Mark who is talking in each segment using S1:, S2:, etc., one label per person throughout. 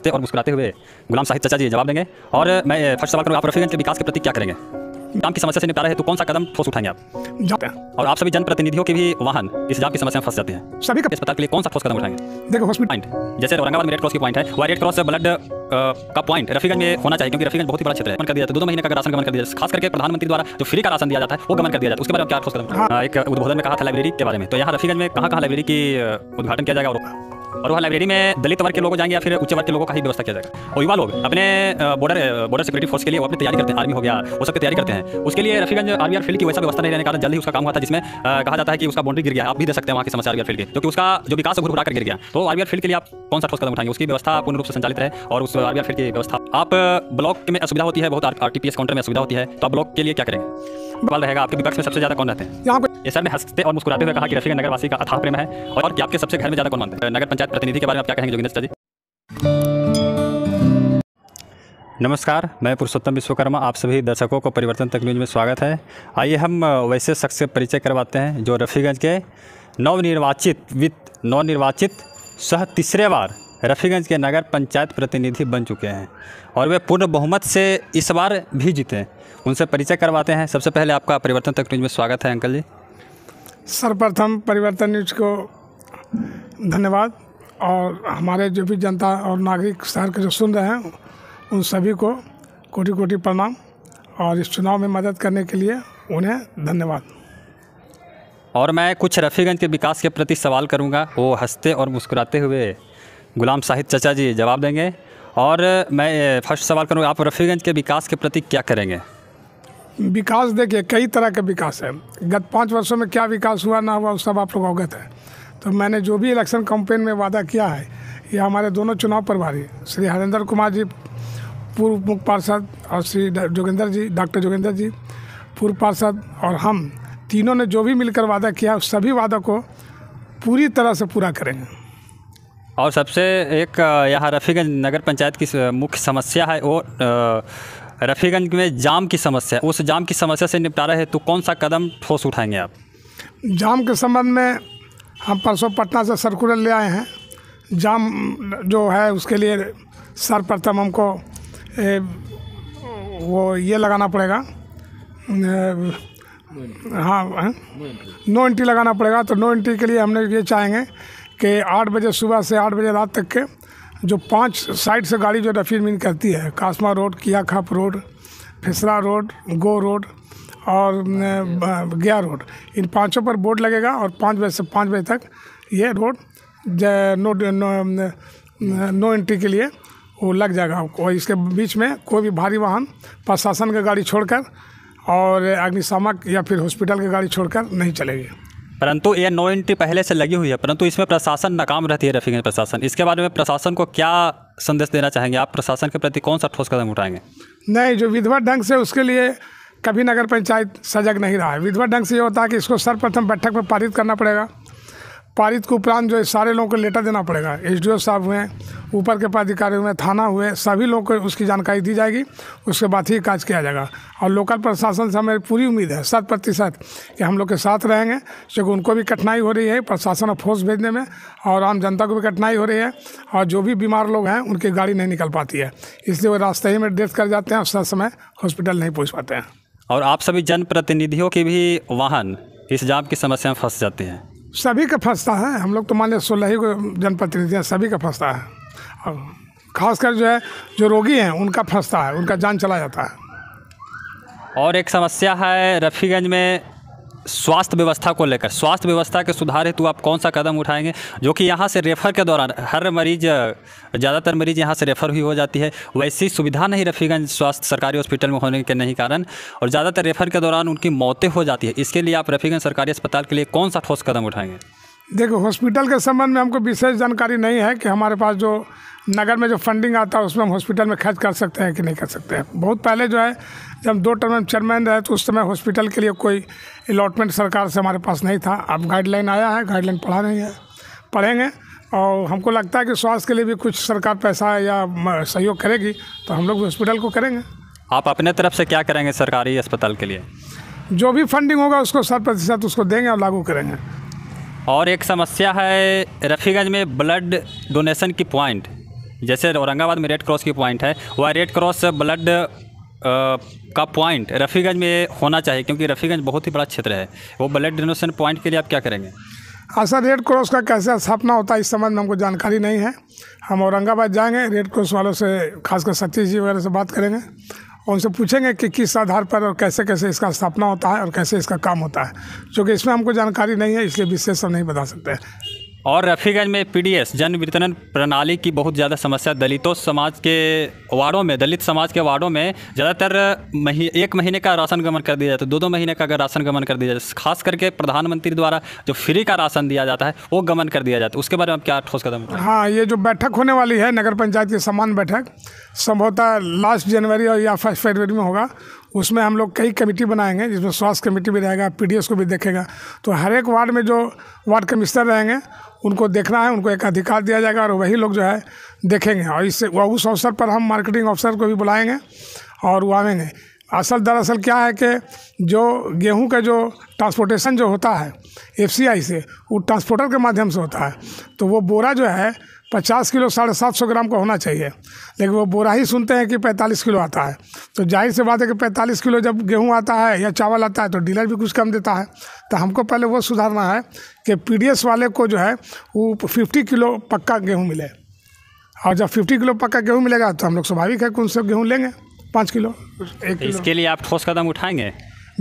S1: हंसते और मुस्कुराते हुए गुलाम साहिद चाचा जी जवाब देंगे और मैं फर्स्ट सवाल करूँगा आप रफीगंज के विकास के प्रति क्या करेंगे जाम की समस्या से निपटा है तो कौन सा कदम ठोस उठाएंगे
S2: आप
S1: और आप सभी जनप्रतिनिधियों के भी वाहन इस जाम की समस्या में फंस जाते हैं सभी का अस्पताल के लिए कौन सा ठोस कदम उठाएंगे देखो हॉस्पिटल पॉइंट जैसे औरंगाबाद में रेड क्रॉस की पॉइंट है वह रेड क्रॉस ब्लड का पॉइंट रफीगंज में होना चाहिए क्योंकि रफीगंज बहुत ही बड़ा क्षेत्र है कर दिया जाता है दो महीने का राशन गमन कर दिया खास करके प्रधानमंत्री द्वारा जो फ्री का राशन दिया जाता है वो गमन कर दिया जाता है उसके बारे में क्या ठोस कदम हाँ। एक उद्बोधन में कहा था लाइब्रेरी के बारे में तो यहाँ रफीगंज में कहाँ कहाँ लाइब्रेरी की uh, उद्घाटन किया जाएगा और और वहाँ लाइब्रेरी में दलित वर्ग के लोग जाएंगे या फिर उच्च वर्ग के लोगों का ही व्यवस्था किया जाएगा और युवा लोग अपने बॉर्डर बॉर्डर सिक्योरिटी फोर्स के लिए वो अपनी तैयारी करते हैं आर्मी हो गया वो सब तैयारी करते हैं हैं उसके लिए रफीगंज आरबीआर फील्ड की वैसा व्यवस्था नहीं रहने कारण जल्दी उसका काम हुआ था जिसमें कहा जाता है कि उसका बाउंड्री गिर गया आप भी दे सकते हैं वहाँ की समस्या आरबीआर फील्ड की क्योंकि उसका जो विकास है घुरा कर गिर गया तो आरबीआर फील्ड के लिए आप कौन सा ठोस कदम उठाएंगे उसकी व्यवस्था पूर्ण रूप से संचालित है और उस आरबीआर फील्ड की व्यवस्था आप ब्लॉक में असुविधा होती है बहुत आर काउंटर में असुविधा होती है तो आप ब्लॉक के लिए क्या करेंगे बल रहेगा आपके विपक्ष में सबसे ज्यादा कौन रहते हैं यहाँ पर इस सर ने हंसते और मुस्कुराते हुए कहा कि रफीगंज नगरवासी का अथाह प्रेम है और कि आपके सबसे घर में ज्यादा कौन मानते हैं नगर पंचायत प्रतिनिधि के बारे में आप क्या कहेंगे जोगिंदर जी नमस्कार मैं पुरुषोत्तम विश्वकर्मा आप सभी दर्शकों को परिवर्तन तक न्यूज में स्वागत है आइए हम वैसे शख्स से परिचय करवाते हैं जो रफ़ीगंज के नवनिर्वाचित वित्त नवनिर्वाचित सह तीसरे बार रफ़ीगंज के नगर पंचायत प्रतिनिधि बन चुके हैं और वे पूर्ण बहुमत से इस बार भी जीते उनसे परिचय करवाते हैं सबसे पहले आपका परिवर्तन तक न्यूज में स्वागत है अंकल जी
S2: सर्वप्रथम परिवर्तन न्यूज को धन्यवाद और हमारे जो भी जनता और नागरिक शहर के जो सुन रहे हैं उन सभी को कोटि कोटि प्रणाम और इस चुनाव में मदद करने के लिए उन्हें धन्यवाद
S1: और मैं कुछ रफ़ीगंज के विकास के प्रति सवाल करूंगा वो हंसते और मुस्कुराते हुए गुलाम साहिद चचा जी जवाब देंगे और मैं फर्स्ट सवाल करूंगा आप रफ़ीगंज के विकास के प्रति क्या करेंगे
S2: विकास देखिए कई तरह के विकास है गत पाँच वर्षों में क्या विकास हुआ ना हुआ सब आप लोग अवगत है तो मैंने जो भी इलेक्शन कंपेन में वादा किया है यह हमारे दोनों चुनाव प्रभारी श्री हरेंद्र कुमार जी पूर्व मुख्य पार्षद और श्री जोगेंद्र जी डॉक्टर जोगेंद्र जी पूर्व पार्षद और हम तीनों ने जो भी मिलकर वादा किया उस सभी वादों को पूरी तरह से पूरा करेंगे
S1: और सबसे एक यहाँ रफ़ीगंज नगर पंचायत की मुख्य समस्या है वो रफ़ीगंज में जाम की समस्या उस जाम की समस्या से निपटारा है तो कौन सा कदम ठोस उठाएंगे आप
S2: जाम के संबंध में हम परसों पटना से सर्कुलर ले आए हैं जाम जो है उसके लिए सर्वप्रथम हमको ए, वो ये लगाना पड़ेगा हाँ नो एंट्री लगाना पड़ेगा तो नो एंट्री के लिए हमने ये चाहेंगे कि आठ बजे सुबह से आठ बजे रात तक के जो पांच साइड से गाड़ी जो रफी मीन करती है कासमा रोड किया Khap road Phisra road Goh road और गया रोड इन पांचों पर बोर्ड लगेगा और पाँच बजे से पाँच बजे तक ये road no, no, no entry के लिए वो लग जाएगा आपको और इसके बीच में कोई भी भारी वाहन प्रशासन का गाड़ी छोड़कर और अग्निशामक या फिर हॉस्पिटल की गाड़ी छोड़कर नहीं चलेगी
S1: परंतु ये नो एंट्री पहले से लगी हुई है परंतु इसमें प्रशासन नाकाम रहती है रफीगंज प्रशासन इसके बारे में प्रशासन को क्या संदेश देना चाहेंगे आप प्रशासन के प्रति कौन सा ठोस कदम उठाएंगे
S2: नहीं जो विधवा ढंग से उसके लिए कभी नगर पंचायत सजग नहीं रहा है विधवा ढंग से ये होता है कि इसको सर्वप्रथम बैठक में पारित करना पड़ेगा पारित के उपरांत जो है सारे लोगों को लेटर देना पड़ेगा एस डी ओ साहब हुए ऊपर के पदाधिकारी हुए थाना हुए सभी लोगों को उसकी जानकारी दी जाएगी उसके बाद ही काज किया जाएगा और लोकल प्रशासन से हमें पूरी उम्मीद है शत प्रतिशत कि हम लोग के साथ रहेंगे क्योंकि उनको भी कठिनाई हो रही है प्रशासन और फोर्स भेजने में और आम जनता को भी कठिनाई हो रही है और जो भी बीमार लोग हैं उनकी गाड़ी नहीं निकल पाती है इसलिए वो रास्ते ही में डेथ कर जाते हैं और समय हॉस्पिटल नहीं पहुँच पाते हैं
S1: और आप सभी जनप्रतिनिधियों के भी वाहन इस जाम की समस्या में फंस जाते हैं
S2: सभी का फंसता है हम लोग तो मान लिया सोलह ही जनप्रतिनिधि हैं सभी का फंसता है और खासकर जो है जो रोगी हैं उनका फंसता है उनका जान चला जाता है
S1: और एक समस्या है रफ़ीगंज में स्वास्थ्य व्यवस्था को लेकर स्वास्थ्य व्यवस्था के सुधार हेतु आप कौन सा कदम उठाएंगे जो कि यहाँ से रेफर के दौरान हर मरीज ज़्यादातर मरीज यहाँ से रेफर हुई हो जाती है वैसी सुविधा नहीं रफीगंज स्वास्थ्य सरकारी हॉस्पिटल में होने के नहीं कारण और ज़्यादातर रेफर के दौरान उनकी मौतें हो जाती है इसके लिए आप रफीगंज सरकारी अस्पताल के लिए कौन सा ठोस कदम उठाएंगे
S2: देखो हॉस्पिटल के संबंध में हमको विशेष जानकारी नहीं है कि हमारे पास जो नगर में जो फंडिंग आता है उसमें हम हॉस्पिटल में खर्च कर सकते हैं कि नहीं कर सकते हैं बहुत पहले जो है जब हम दो टर्म में चेयरमैन रहे तो उस समय हॉस्पिटल के लिए कोई अलॉटमेंट सरकार से हमारे पास नहीं था अब गाइडलाइन आया है गाइडलाइन पढ़ा नहीं है पढ़ेंगे और हमको लगता है कि स्वास्थ्य के लिए भी कुछ सरकार पैसा या सहयोग करेगी तो हम लोग हॉस्पिटल को करेंगे
S1: आप अपने तरफ से क्या करेंगे सरकारी अस्पताल के लिए
S2: जो भी फंडिंग होगा उसको सौ प्रतिशत उसको देंगे और लागू करेंगे
S1: और एक समस्या है रफ़ीगंज में ब्लड डोनेशन की पॉइंट जैसे औरंगाबाद में रेड क्रॉस की पॉइंट है वह रेड क्रॉस ब्लड का पॉइंट रफ़ीगंज में होना चाहिए क्योंकि रफ़ीगंज बहुत ही बड़ा क्षेत्र है वो ब्लड डोनेशन पॉइंट के लिए आप क्या करेंगे
S2: असर रेड क्रॉस का कैसे स्थापना होता है इस संबंध में हमको जानकारी नहीं है हम औरंगाबाद जाएंगे रेड क्रॉस वालों से खासकर सतीश जी वगैरह से बात करेंगे और उनसे पूछेंगे कि किस आधार पर और कैसे कैसे इसका स्थापना होता है और कैसे इसका काम होता है क्योंकि इसमें हमको जानकारी नहीं है इसलिए विशेष हम नहीं बता सकते
S1: और रफ़ीगंज में पीडीएस जन वितरण प्रणाली की बहुत ज़्यादा समस्या दलितों समाज के वार्डों में दलित समाज के वार्डों में ज़्यादातर मही, एक महीने का राशन गमन कर दिया जाता है दो दो महीने का अगर राशन गमन कर दिया जाता खास करके प्रधानमंत्री द्वारा जो फ्री का राशन दिया जाता है वो गमन कर दिया जाता है उसके बारे में क्या ठोस कदम
S2: हाँ ये जो बैठक होने वाली है नगर पंचायत की समान बैठक संभवतः लास्ट जनवरी और या फर्स्ट फरवरी में होगा उसमें हम लोग कई कमेटी बनाएंगे जिसमें स्वास्थ्य कमेटी भी रहेगा पीडीएस को भी देखेगा तो हर एक वार्ड में जो वार्ड कमिश्नर रहेंगे उनको देखना है उनको एक अधिकार दिया जाएगा और वही लोग जो है देखेंगे और इससे वह उस अवसर पर हम मार्केटिंग अफसर को भी बुलाएंगे और वो आवेंगे असल दरअसल क्या है कि जो गेहूं का जो ट्रांसपोर्टेशन जो होता है एफसीआई से वो ट्रांसपोर्टर के माध्यम से होता है तो वो बोरा जो है पचास किलो साढ़े सात सौ ग्राम का होना चाहिए लेकिन वो बोरा ही सुनते हैं कि पैंतालीस किलो आता है तो जाहिर सी बात है कि पैंतालीस किलो जब गेहूँ आता है या चावल आता है तो डीलर भी कुछ कम देता है तो हमको पहले वो सुधारना है कि पीडीएस वाले को जो है वो फिफ्टी किलो पक्का गेहूँ मिले और जब फिफ्टी किलो पक्का गेहूँ मिलेगा तो हम लोग स्वाभाविक है कि उनसे गेहूँ लेंगे पाँच किलो
S1: एक तो किलो। इसके लिए आप ठोस कदम उठाएंगे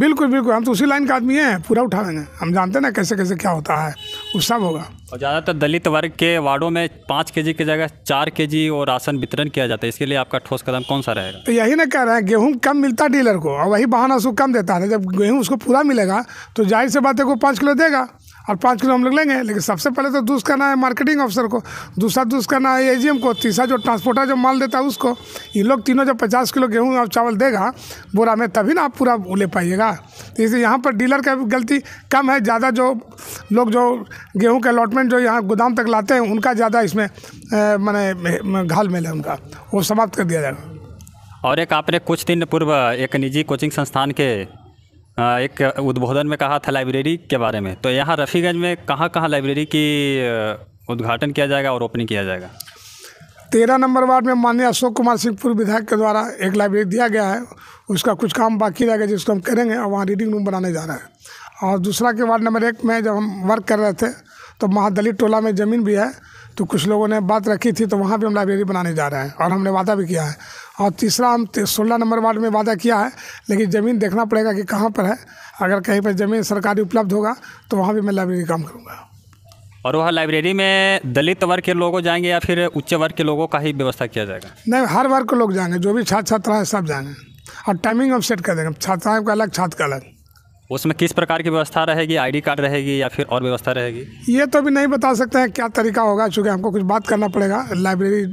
S2: बिल्कुल बिल्कुल हम तो उसी लाइन के आदमी हैं पूरा उठाएंगे हम जानते हैं ना कैसे कैसे क्या होता है वो सब होगा
S1: और ज़्यादातर दलित वर्ग के वार्डों में पाँच के जी की जगह चार के जी और राशन वितरण किया जाता है इसके लिए आपका ठोस कदम कौन सा रहेगा
S2: तो यही ना कह रहे हैं गेहूँ कम मिलता डीलर को और वही बहाना उसको कम देता है जब गेहूँ उसको पूरा मिलेगा तो जाहिर सी बात है को पाँच किलो देगा और पाँच किलो हम लोग लेंगे लेकिन सबसे पहले तो दूस करना है मार्केटिंग ऑफिसर को दूसरा दूस करना है एजीएम को तीसरा जो ट्रांसपोर्टर जो माल देता है उसको ये लोग तीनों जब पचास किलो गेहूँ और चावल देगा बोरा में तभी ना आप पूरा ले पाइएगा तो इसलिए यहाँ पर डीलर का गलती कम है ज़्यादा जो लोग जो गेहूँ के अलॉटमेंट जो यहाँ गोदाम तक लाते हैं उनका ज़्यादा इसमें मैंने घाल मेल है उनका वो समाप्त कर दिया जाएगा
S1: और एक आपने कुछ दिन पूर्व एक निजी कोचिंग संस्थान के एक उद्बोधन में कहा था लाइब्रेरी के बारे में तो यहाँ रफ़ीगंज में कहाँ कहाँ लाइब्रेरी की उद्घाटन किया जाएगा और ओपनिंग किया जाएगा
S2: तेरह नंबर वार्ड में माननीय अशोक कुमार सिंह पूर्व विधायक के द्वारा एक लाइब्रेरी दिया गया है उसका कुछ काम बाकी रह गया जिसको हम करेंगे और वहाँ रीडिंग रूम बनाने जा रहे हैं और दूसरा के वार्ड नंबर एक में जब हम वर्क कर रहे थे तो महादलित टोला में ज़मीन भी है तो कुछ लोगों ने बात रखी थी तो वहाँ भी हम लाइब्रेरी बनाने जा रहे हैं और हमने वादा भी किया है और तीसरा हम सोलह नंबर वार्ड में वादा किया है लेकिन ज़मीन देखना पड़ेगा कि कहाँ पर है अगर कहीं पर ज़मीन सरकारी उपलब्ध होगा तो वहाँ भी मैं लाइब्रेरी काम करूँगा
S1: और वह लाइब्रेरी में दलित वर्ग के लोगों जाएंगे या फिर उच्च वर्ग के लोगों का ही व्यवस्था किया जाएगा
S2: नहीं हर वर्ग के लोग जाएंगे जो भी छात्र है सब जाएंगे और टाइमिंग हम सेट कर देंगे छात्राएं का अलग छात्र का अलग
S1: उसमें किस प्रकार की व्यवस्था रहेगी आईडी कार्ड रहेगी या फिर और व्यवस्था रहेगी
S2: ये तो भी नहीं बता सकते हैं क्या तरीका होगा चूँकि हमको कुछ बात करना पड़ेगा लाइब्रेरी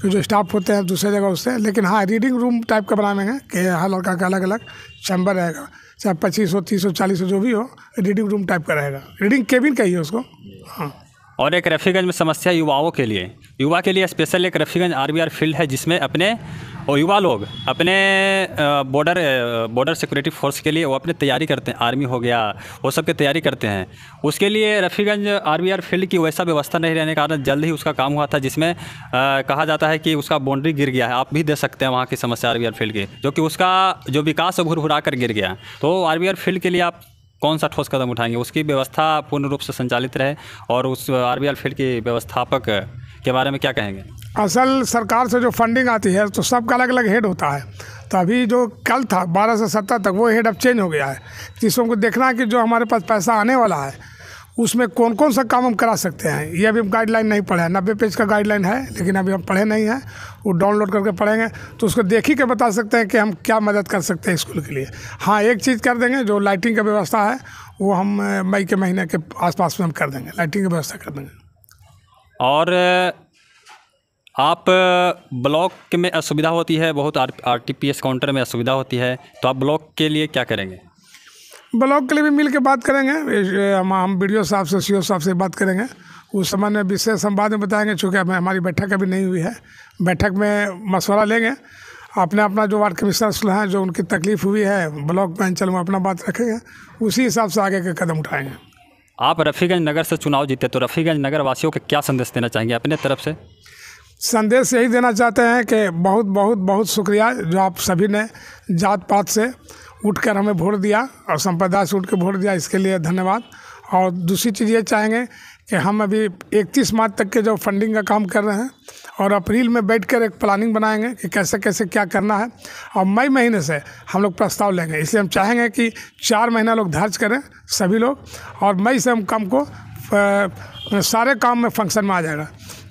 S2: फिर जो स्टाफ होते हैं दूसरे जगह उससे लेकिन हाँ रीडिंग रूम टाइप का हैं कि हर लड़का का अलग अलग चैम्बर रहेगा चाहे पच्चीस हो तीस हो चालीस हो जो भी हो रीडिंग रूम टाइप का रहेगा रीडिंग केबिन कहिए उसको हाँ
S1: और एक रफीगंज में समस्या युवाओं के लिए युवा के लिए स्पेशल एक रफीगंज आर फील्ड है जिसमें अपने और युवा लोग अपने बॉर्डर बॉर्डर सिक्योरिटी फोर्स के लिए वो अपनी तैयारी करते हैं आर्मी हो गया वो सब की तैयारी करते हैं उसके लिए रफ़ीगंज आर फील्ड की वैसा व्यवस्था नहीं रहने के कारण जल्द ही उसका काम हुआ था जिसमें कहा जाता है कि उसका बाउंड्री गिर गया है आप भी दे सकते हैं वहाँ की समस्या आर फील्ड की जो कि उसका जो विकास है घुरा कर गिर गया तो आर फील्ड के लिए आप कौन सा ठोस कदम उठाएंगे उसकी व्यवस्था पूर्ण रूप से संचालित रहे और उस आर फील्ड की व्यवस्थापक के बारे में क्या कहेंगे
S2: असल सरकार से जो फंडिंग आती है तो सबका अलग अलग हेड होता है तो अभी जो कल था बारह से सत्रह तक वो हेड अब चेंज हो गया है जिसको को देखना है कि जो हमारे पास पैसा आने वाला है उसमें कौन कौन सा काम हम करा सकते हैं ये अभी हम गाइडलाइन नहीं पढ़े हैं नब्बे पेज का गाइडलाइन है लेकिन अभी हम पढ़े नहीं हैं वो डाउनलोड करके पढ़ेंगे तो उसको देख ही के बता सकते हैं कि हम क्या मदद कर सकते हैं स्कूल के लिए हाँ एक चीज़ कर देंगे जो लाइटिंग का व्यवस्था है वो हम मई के महीने के आसपास में हम कर देंगे लाइटिंग की व्यवस्था कर देंगे
S1: और आप ब्लॉक में असुविधा होती है बहुत R R T P S counter में असुविधा होती है तो आप ब्लॉक के लिए क्या करेंगे
S2: ब्लॉक के लिए भी मिल के बात करेंगे हम हम बी साहब से सी साहब से बात करेंगे उस समय में विशेष हम बाद में बताएंगे चूँकि हमारी बैठक अभी नहीं हुई है बैठक में मशवरा लेंगे अपने अपना जो वार्ड कमिश्नर हैं जो उनकी तकलीफ़ हुई है ब्लॉक में अंचल में अपना बात रखेंगे उसी हिसाब से आगे के कदम उठाएंगे
S1: आप रफ़ीगंज नगर से चुनाव जीते तो रफ़ीगंज नगर वासियों के क्या संदेश देना चाहेंगे अपने तरफ से
S2: संदेश यही देना चाहते हैं कि बहुत बहुत बहुत शुक्रिया जो आप सभी ने जात पात से उठकर हमें वोट दिया और संप्रदाय से उठ के वोट दिया इसके लिए धन्यवाद और दूसरी चीज़ ये चाहेंगे कि हम अभी इकतीस मार्च तक के जो फंडिंग का काम कर रहे हैं और अप्रैल में बैठ कर एक प्लानिंग बनाएंगे कि कैसे कैसे क्या करना है और मई महीने से हम लोग प्रस्ताव लेंगे इसलिए हम चाहेंगे कि चार महीना लोग धर्ज करें सभी लोग और मई से हम काम को सारे काम में फंक्शन में आ जाएगा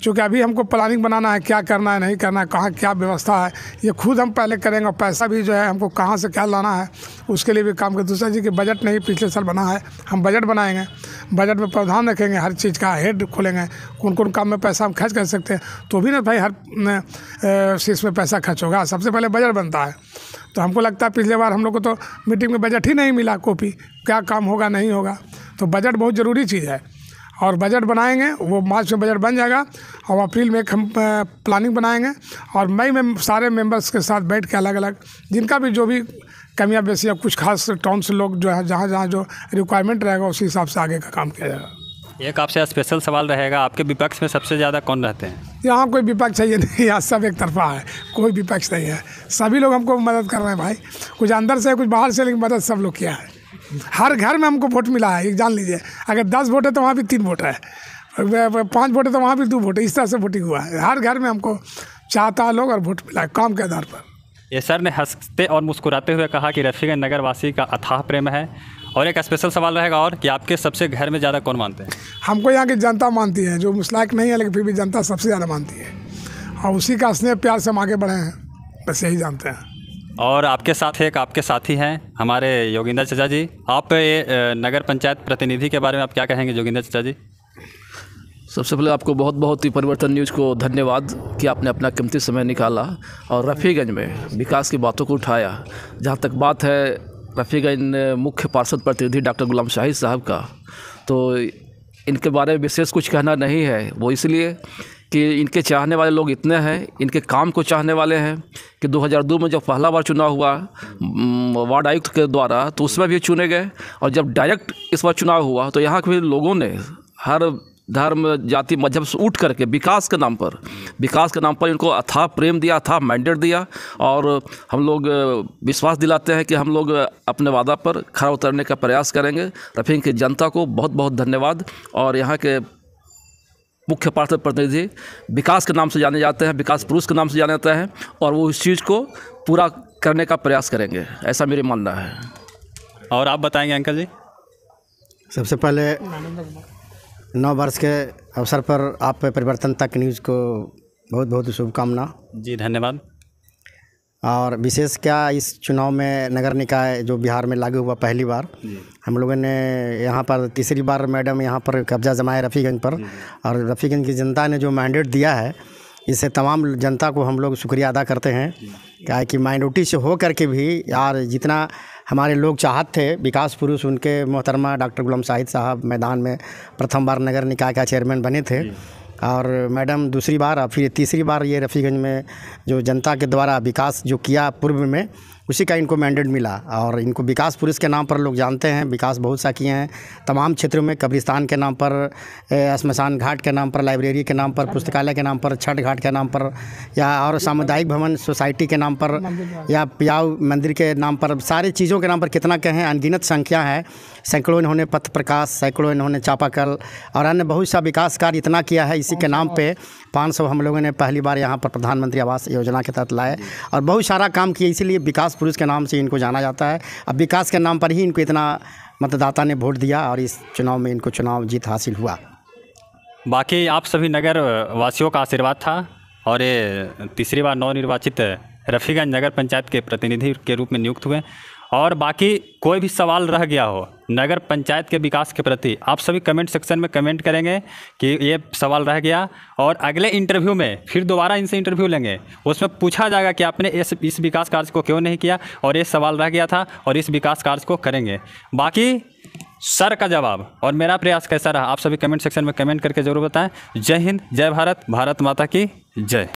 S2: चूँकि अभी हमको प्लानिंग बनाना है क्या करना है नहीं करना है कहाँ क्या व्यवस्था है ये खुद हम पहले करेंगे पैसा भी जो है हमको कहाँ से क्या लाना है उसके लिए भी काम कर दूसरा जी कि बजट नहीं पिछले साल बना है हम बजट बनाएंगे बजट में प्रावधान रखेंगे हर चीज़ का हेड खोलेंगे कौन कौन काम में पैसा हम खर्च कर सकते हैं तो भी ना भाई हर चीज़ में पैसा खर्च होगा सबसे पहले बजट बनता है तो हमको लगता है पिछले बार हम लोग को तो मीटिंग में बजट ही नहीं मिला कॉपी क्या काम होगा नहीं होगा तो बजट बहुत ज़रूरी चीज़ है और बजट बनाएंगे वो मार्च में बजट बन जाएगा और अप्रैल में हम प्लानिंग बनाएंगे और मई में सारे मेंबर्स के साथ बैठ के अलग अलग जिनका भी जो भी कमियाँ बेसी या कुछ खास टाउन से लोग जो है जहाँ जहाँ जो रिक्वायरमेंट रहेगा उसी हिसाब से आगे का काम किया जाएगा
S1: एक आपसे स्पेशल सवाल रहेगा आपके विपक्ष में सबसे ज़्यादा कौन रहते हैं
S2: यहाँ कोई विपक्ष है ये नहीं यहाँ सब एक तरफा है कोई विपक्ष नहीं है सभी लोग हमको मदद कर रहे हैं भाई कुछ अंदर से कुछ बाहर से लेकिन मदद सब लोग किया है हर घर में हमको वोट मिला है एक जान लीजिए अगर दस वोट है तो वहाँ भी तीन वोट है पाँच वोट है तो वहाँ भी दो वोट है इस तरह से वोटिंग हुआ है हर घर में हमको चाहता लोग और वोट मिला है काम के आधार पर
S1: ये सर ने हंसते और मुस्कुराते हुए कहा कि रफीगंज नगरवासी का अथाह प्रेम है और एक स्पेशल सवाल रहेगा और कि आपके सबसे घर में ज़्यादा कौन मानते हैं
S2: हमको यहाँ की जनता मानती है जो मुस्लाक नहीं है लेकिन फिर भी जनता सबसे ज़्यादा मानती है और उसी का स्नेह प्यार से हम आगे बढ़े हैं बस यही जानते हैं
S1: और आपके साथ एक आपके साथी हैं हमारे योगिंदर चचा जी आप ये नगर पंचायत प्रतिनिधि के बारे में आप क्या कहेंगे योगिंदर चचा जी
S3: सबसे पहले आपको बहुत बहुत ही परिवर्तन न्यूज़ को धन्यवाद कि आपने अपना कीमती समय निकाला और रफ़ीगंज में विकास की बातों को उठाया जहाँ तक बात है रफ़ीगंज मुख्य पार्षद प्रतिनिधि डॉक्टर गुलाम शाहिद साहब का तो इनके बारे में विशेष कुछ कहना नहीं है वो इसलिए कि इनके चाहने वाले लोग इतने हैं इनके काम को चाहने वाले हैं कि 2002 में जब पहला बार चुनाव हुआ वार्ड आयुक्त के द्वारा तो उसमें भी चुने गए और जब डायरेक्ट इस बार चुनाव हुआ तो यहाँ के लोगों ने हर धर्म जाति मजहब से उठ करके विकास के नाम पर विकास के नाम पर इनको अथाह प्रेम दिया अथाह मैंडेट दिया और हम लोग विश्वास दिलाते हैं कि हम लोग अपने वादा पर खरा उतरने का प्रयास करेंगे रफिंग की जनता को बहुत बहुत धन्यवाद और यहाँ के मुख्य पार्षद प्रतिनिधि विकास के नाम से जाने जाते हैं विकास पुरुष के नाम से जाने जाता है और वो इस चीज़ को पूरा करने का प्रयास करेंगे ऐसा मेरे मानना है
S1: और आप बताएंगे अंकल जी
S3: सबसे पहले नौ
S4: वर्ष के अवसर पर आप परिवर्तन तक न्यूज़ को बहुत बहुत शुभकामना जी धन्यवाद और विशेष क्या इस चुनाव में नगर निकाय जो बिहार में लागू हुआ पहली बार हम लोगों ने यहाँ पर तीसरी बार मैडम यहाँ पर कब्जा जमाए रफ़ीगंज पर और रफ़ीगंज की जनता ने जो मैंडेट दिया है इससे तमाम जनता को हम लोग शुक्रिया अदा करते हैं क्या कि माइनॉरिटी से होकर के भी यार जितना हमारे लोग चाहत थे विकास पुरुष उनके मोहतरमा डॉक्टर गुलाम शाहिद साहब मैदान में प्रथम बार नगर निकाय का चेयरमैन बने थे और मैडम दूसरी बार और फिर तीसरी बार ये रफ़ीगंज में जो जनता के द्वारा विकास जो किया पूर्व में उसी का इनको मैंडेट मिला और इनको विकास पुरुष के नाम पर लोग जानते हैं विकास बहुत सा किए हैं तमाम क्षेत्रों में कब्रिस्तान के नाम पर शमशान घाट के नाम पर लाइब्रेरी के नाम पर पुस्तकालय के नाम पर छठ घाट के नाम पर या और सामुदायिक भवन सोसाइटी के नाम पर या पियाव मंदिर के नाम पर सारे चीज़ों के नाम पर कितना के हैं अनगिनत संख्या है सैकड़ों इन्होंने पथ प्रकाश सैकड़ों इन्होंने चापाकल और अन्य बहुत सा विकास कार्य इतना किया है इसी के नाम पे पाँच सौ हम लोगों ने पहली बार यहाँ पर प्रधानमंत्री आवास योजना के तहत लाए और बहुत सारा काम किया इसीलिए विकास पुरुष के नाम से इनको जाना जाता है अब विकास के नाम पर ही इनको इतना मतदाता ने वोट दिया और इस चुनाव में इनको चुनाव जीत हासिल हुआ
S1: बाकी आप सभी नगर वासियों का आशीर्वाद था और ये तीसरी बार नवनिर्वाचित रफ़ीगंज नगर पंचायत के प्रतिनिधि के रूप में नियुक्त हुए और बाकी कोई भी सवाल रह गया हो नगर पंचायत के विकास के प्रति आप सभी कमेंट सेक्शन में कमेंट करेंगे कि ये सवाल रह गया और अगले इंटरव्यू में फिर दोबारा इनसे इंटरव्यू लेंगे उसमें पूछा जाएगा कि आपने इस इस विकास कार्य को क्यों नहीं किया और ये सवाल रह गया था और इस विकास कार्य को करेंगे बाकी सर का जवाब और मेरा प्रयास कैसा रहा आप सभी कमेंट सेक्शन में कमेंट करके ज़रूर बताएँ जय हिंद जय भारत भारत माता की जय